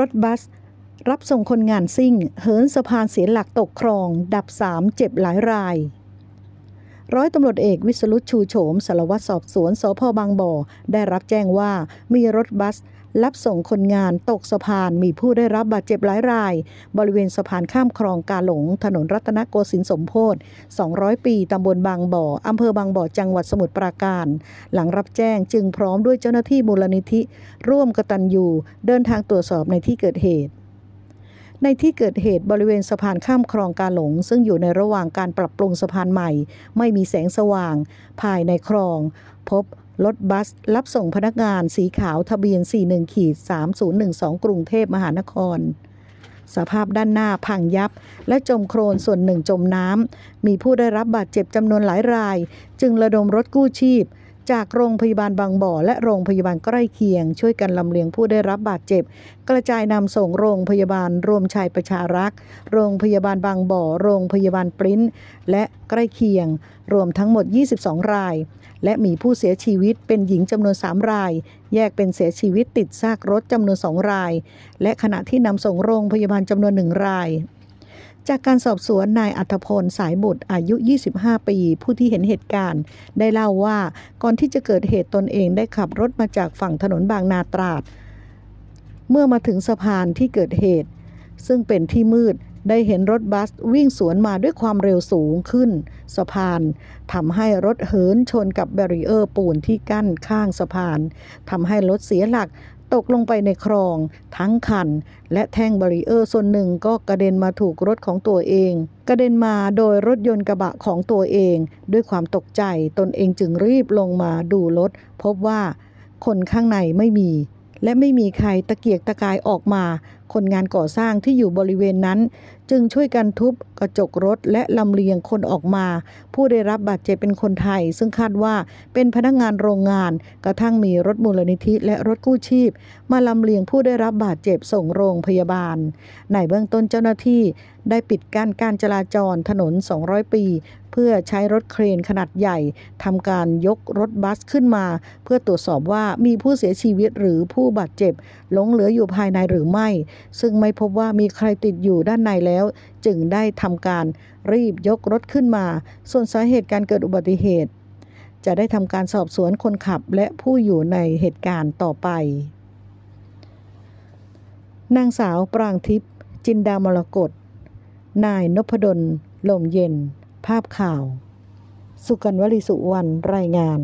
รถบัส รับส่งคนงานซิ่ง เหินสะพานเสียหลักตกคลอง ดับสามเจ็บหลายราย ร้อยตำรวจเอกวิสรุตชูโฉมสารวัตรสอบสวนสพบางบ่อ ได้รับแจ้งว่ามีรถบัสรับส่งคนงานตกสะพานมีผู้ได้รับบาดเจ็บหลายราย บริเวณสะพานข้ามคลองกาหลง ถนนรัตนโกสินทร์สมโพธิ200 ปีตำบลบางบ่อ อำเภอบางบ่อ จังหวัดสมุทรปราการ หลังรับแจ้งจึงพร้อมด้วยเจ้าหน้าที่มูลนิธิ ร่วมกตัญญูเดินทางตรวจสอบในที่เกิดเหตุในที่เกิดเหตุบริเวณสะพานข้ามคลองกาหลง ซึ่งอยู่ในระหว่างการปรับปรุงสะพานใหม่ ไม่มีแสงสว่าง ภายในคลอง พบรถบัส รับส่งพนักงานสีขาวทะเบียน 41ขีด3012 กรุงเทพมหานคร สภาพด้านหน้าพังยับ และจมโครนส่วนหนึ่งจมน้ำ มีผู้ได้รับบาดเจ็บจำนวนหลายราย จึงระดมรถกู้ชีพจากโรงพยาบาลบางบ่อและโรงพยาบาลใกล้เคียงช่วยกันลำเลียงผู้ได้รับบาดเจ็บ กระจายนำส่งโรงพยาบาลรวมชายประชารักษ์โรงพยาบาลบางบ่อโรงพยาบาล ปริ้นและใกล้เคียง รวมทั้งหมด 22 ราย และมีผู้เสียชีวิตเป็นหญิงจำนวน 3 ราย แยกเป็นเสียชีวิตติดซากรถจำนวน 2 ราย และขณะที่นำส่งโรงพยาบาลจำนวน1รายจากการสอบสวนนายอัธพลสายบุตรอายุ 25 ปีผู้ที่เห็นเหตุการณ์ ได้เล่าว่าก่อนที่จะเกิดเหตุตนเองได้ขับรถมาจากฝั่งถนนบางนาตราดเมื่อมาถึงสะพานที่เกิดเหตุซึ่งเป็นที่มืดได้เห็นรถบัสวิ่งสวนมาด้วยความเร็วสูงขึ้น สะพานทำให้รถเหินชนกับแบรีเออร์ปูนที่กั้นข้างสะพานทำให้รถเสียหลักตกลงไปในคลอง ทั้งคันและแท่งบารีเออร์ส่วนหนึ่งก็กระเด็นมาถูกรถของตัวเอง กระเด็นมาโดยรถยนต์กระบะของตัวเองด้วยความตกใจตนเองจึงรีบลงมาดูรถ พบว่าคนข้างในไม่มีและไม่มีใครตะเกียกตะกายออกมา คนงานก่อสร้างที่อยู่บริเวณนั้น จึงช่วยกันทุบกระจกรถและลำเลียงคนออกมา ผู้ได้รับบาดเจ็บเป็นคนไทย ซึ่งคาดว่าเป็นพนักงานโรงงานกระทั่งมีรถมูลนิธิ และรถกู้ชีพ มาลำเลียงผู้ได้รับบาดเจ็บส่งโรงพยาบาล ในเบื้องต้นเจ้าหน้าที่ ได้ปิดกั้นการจราจรถนน 200 ปีเพื่อใช้รถเครนขนาดใหญ่ทำการยกรถบัสขึ้นมา เพื่อตรวจสอบว่ามีผู้เสียชีวิตหรือผู้บาดเจ็บ หลงเหลืออยู่ภายในหรือไม่ ซึ่งไม่พบว่ามีใครติดอยู่ด้านในแล้ว จึงได้ทำการรีบยกรถขึ้นมา ส่วนสาเหตุการเกิดอุบัติเหตุ จะได้ทำการสอบสวนคนขับและผู้อยู่ในเหตุการณ์ต่อไป นางสาวปรางทิพย์จินดามรกตนายนพดลลมเย็นภาพข่าว สุกันวลีสุวรรณ รายงาน